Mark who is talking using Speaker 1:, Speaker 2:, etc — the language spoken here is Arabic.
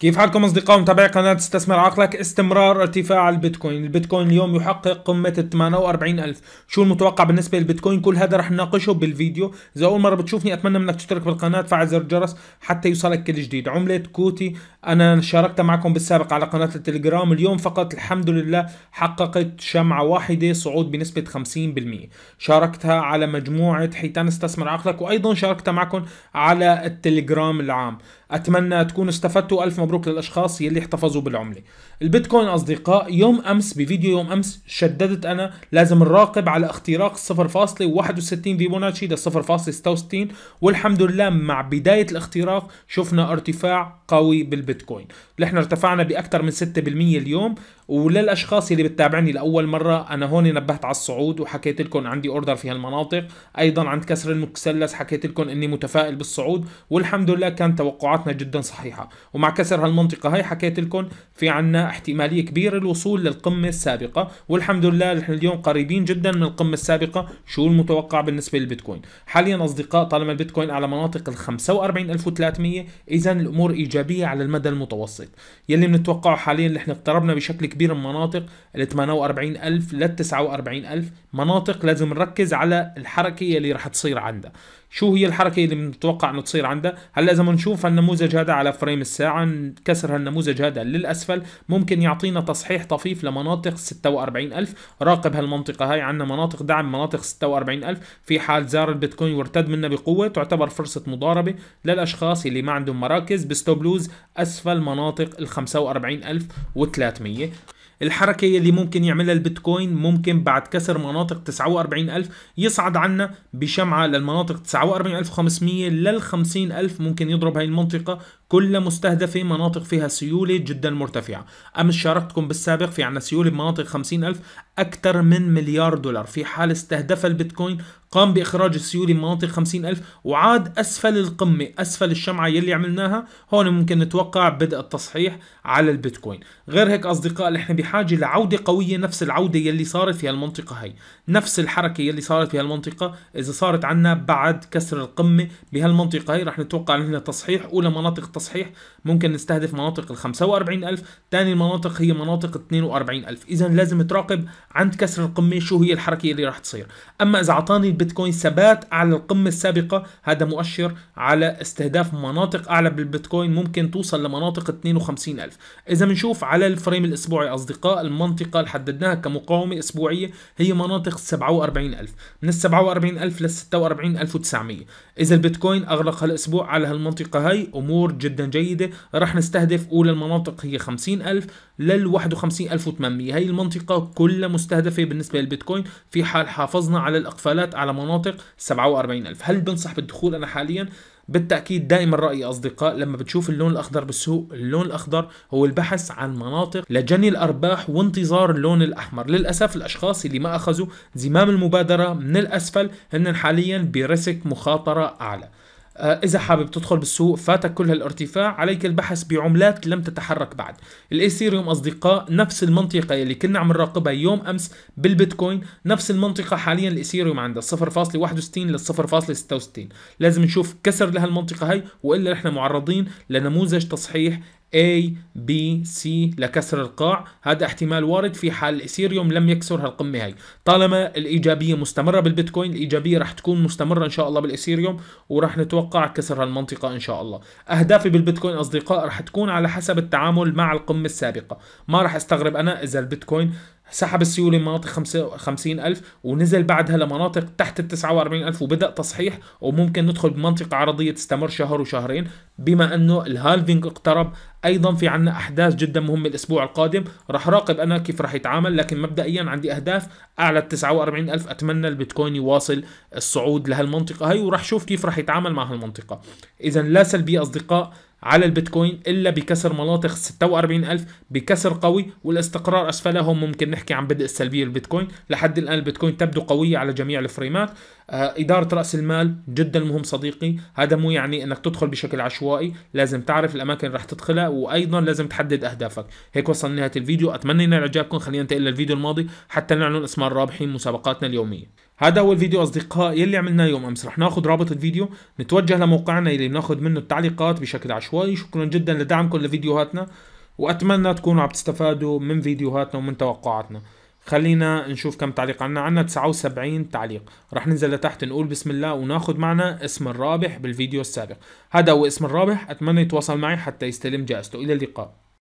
Speaker 1: كيف حالكم اصدقاء متابعي قناة استثمر عقلك استمرار ارتفاع البيتكوين البيتكوين اليوم يحقق قمة 48 ألف شو المتوقع بالنسبة للبيتكوين كل هذا رح نناقشه بالفيديو إذا أول مرة بتشوفني أتمنى منك تشترك بالقناة تفعل زر الجرس حتى يوصلك كل جديد عملة كوتي أنا شاركتها معكم بالسابق على قناة التليجرام اليوم فقط الحمد لله حققت شمعة واحدة صعود بنسبة 50% شاركتها على مجموعة حيتان استثمر عقلك وأيضا شاركتها معكم على التليجرام العام أتمنى تكونوا استفدتوا ألف مبروك للاشخاص يلي احتفظوا بالعمله البيتكوين اصدقاء يوم امس بفيديو يوم امس شددت انا لازم نراقب على اختراق 0.61 فيبوناتشي ل 0.66 والحمد لله مع بدايه الاختراق شفنا ارتفاع قوي بالبيتكوين نحن ارتفعنا باكثر من 6% اليوم وللاشخاص اللي بتتابعني لاول مره انا هون نبهت على الصعود وحكيت لكم عندي اوردر في هالمناطق ايضا عند كسر المثلث حكيت لكم اني متفائل بالصعود والحمد لله كانت توقعاتنا جدا صحيحه ومع كسر كسر هالمنطقة هاي حكيت لكم في عنا احتمالية كبيرة الوصول للقمة السابقة والحمد لله نحن اليوم قريبين جدا من القمة السابقة شو المتوقع بالنسبة للبيتكوين حاليا أصدقاء طالما البيتكوين على مناطق ال 45300 إذا الأمور إيجابية على المدى المتوسط يلي بنتوقعه حاليا نحن اقتربنا بشكل كبير من مناطق ال 48000 لل 49000 مناطق لازم نركز على الحركة يلي رح تصير عندها شو هي الحركه اللي بنتوقع انه تصير عندها هلا اذا بنشوف هالنموذج هذا على فريم الساعه كسر هالنموذج هذا للاسفل ممكن يعطينا تصحيح طفيف لمناطق 46000 راقب هالمنطقه هاي عندنا مناطق دعم مناطق 46000 في حال زار البيتكوين وارتد منا بقوه تعتبر فرصه مضاربه للاشخاص اللي ما عندهم مراكز بستوب لوز اسفل مناطق ال 45300 الحركة اللي ممكن يعملها البيتكوين ممكن بعد كسر مناطق 49000 يصعد عنا بشمعة للمناطق 49500 لل 50000 ممكن يضرب هاي المنطقة كل مستهدفة مناطق فيها سيولة جدا مرتفعة أمس شاركتكم بالسابق في عنا سيولة بمناطق 50 ألف أكثر من مليار دولار في حال استهدف البيتكوين قام بإخراج السيولة بمناطق 50 ألف وعاد أسفل القمة أسفل الشمعة يلي عملناها هون ممكن نتوقع بدء التصحيح على البيتكوين غير هيك أصدقاء نحن بحاجة لعودة قوية نفس العودة يلي صارت في هالمنطقة هي نفس الحركة يلي صارت في هالمنطقة إذا صارت عنا بعد كسر القمة بهالمنطقة هي رح نتوقع هنا تصحيح أولى مناطق التصحيح ممكن نستهدف مناطق ال 45000 ثاني المناطق هي مناطق 42000 اذا لازم تراقب عند كسر القمه شو هي الحركه اللي راح تصير اما اذا اعطاني البيتكوين ثبات على القمه السابقه هذا مؤشر على استهداف مناطق اعلى بالبيتكوين ممكن توصل لمناطق 52000 اذا بنشوف على الفريم الاسبوعي اصدقاء المنطقه اللي حددناها كمقاومه اسبوعيه هي مناطق 47000 من ال 47000 لل 46900 اذا البيتكوين اغلق هالاسبوع على هالمنطقه هي امور جدا جيدة راح نستهدف أولى المناطق هي 50 ألف لل 51 51800 هي المنطقة كلها مستهدفة بالنسبة للبيتكوين في حال حافظنا على الإقفالات على مناطق 47 ألف هل بنصح بالدخول أنا حاليا؟ بالتاكيد دائما رايي اصدقاء لما بتشوف اللون الاخضر بالسوق اللون الاخضر هو البحث عن مناطق لجني الارباح وانتظار اللون الاحمر للاسف الاشخاص اللي ما اخذوا زمام المبادره من الاسفل هن حاليا بريسك مخاطره اعلى آه، اذا حابب تدخل بالسوق فاتك كل هالارتفاع عليك البحث بعملات لم تتحرك بعد الايثيريوم اصدقاء نفس المنطقه يلي كنا عم نراقبها يوم امس بالبيتكوين نفس المنطقه حاليا الايثيريوم عندها 0.61 لل 0.66 لازم نشوف كسر لهالمنطقه هي والا نحن معرضين لنموذج تصحيح A B C لكسر القاع هذا احتمال وارد في حال الاثيريوم لم يكسر هالقمه هي طالما الايجابيه مستمره بالبيتكوين الايجابيه رح تكون مستمره ان شاء الله بالاثيريوم ورح نتوقع كسر هالمنطقه ان شاء الله اهدافي بالبيتكوين اصدقاء رح تكون على حسب التعامل مع القمه السابقه ما رح استغرب انا اذا البيتكوين سحب السيولي مناطق ألف ونزل بعدها لمناطق تحت ال ألف وبدأ تصحيح وممكن ندخل بمنطقة عرضية تستمر شهر وشهرين بما أنه الهالفينج اقترب أيضا في عنا أحداث جدا مهمة الأسبوع القادم رح راقب أنا كيف رح يتعامل لكن مبدئيا عندي أهداف أعلى ال ألف أتمنى البيتكوين يواصل الصعود لهالمنطقة هي وراح شوف كيف رح يتعامل مع هالمنطقة إذا لا سلبية أصدقاء على البيتكوين الا بكسر مناطق 46000 بكسر قوي والاستقرار اسفلهم ممكن نحكي عن بدء السلبيه للبيتكوين لحد الان البيتكوين تبدو قويه على جميع الفريمات آه اداره راس المال جدا مهم صديقي هذا مو يعني انك تدخل بشكل عشوائي لازم تعرف الاماكن اللي رح تدخلها وايضا لازم تحدد اهدافك هيك وصلنا لنهايه الفيديو اتمنى ان اعجابكم خلينا ننتقل للفيديو الماضي حتى نعلن اسماء الرابحين مسابقاتنا اليوميه هذا هو الفيديو اصدقاء يلي عملناه يوم امس رح ناخذ رابط الفيديو نتوجه لموقعنا يلي بناخذ منه التعليقات بشكل عشوائي شكرا جدا لدعمكم لفيديوهاتنا واتمنى تكونوا عم تستفادوا من فيديوهاتنا ومن توقعاتنا خلينا نشوف كم تعليق عنا عنا 79 تعليق رح ننزل لتحت نقول بسم الله وناخذ معنا اسم الرابح بالفيديو السابق هذا هو اسم الرابح اتمنى يتواصل معي حتى يستلم جائزته الى اللقاء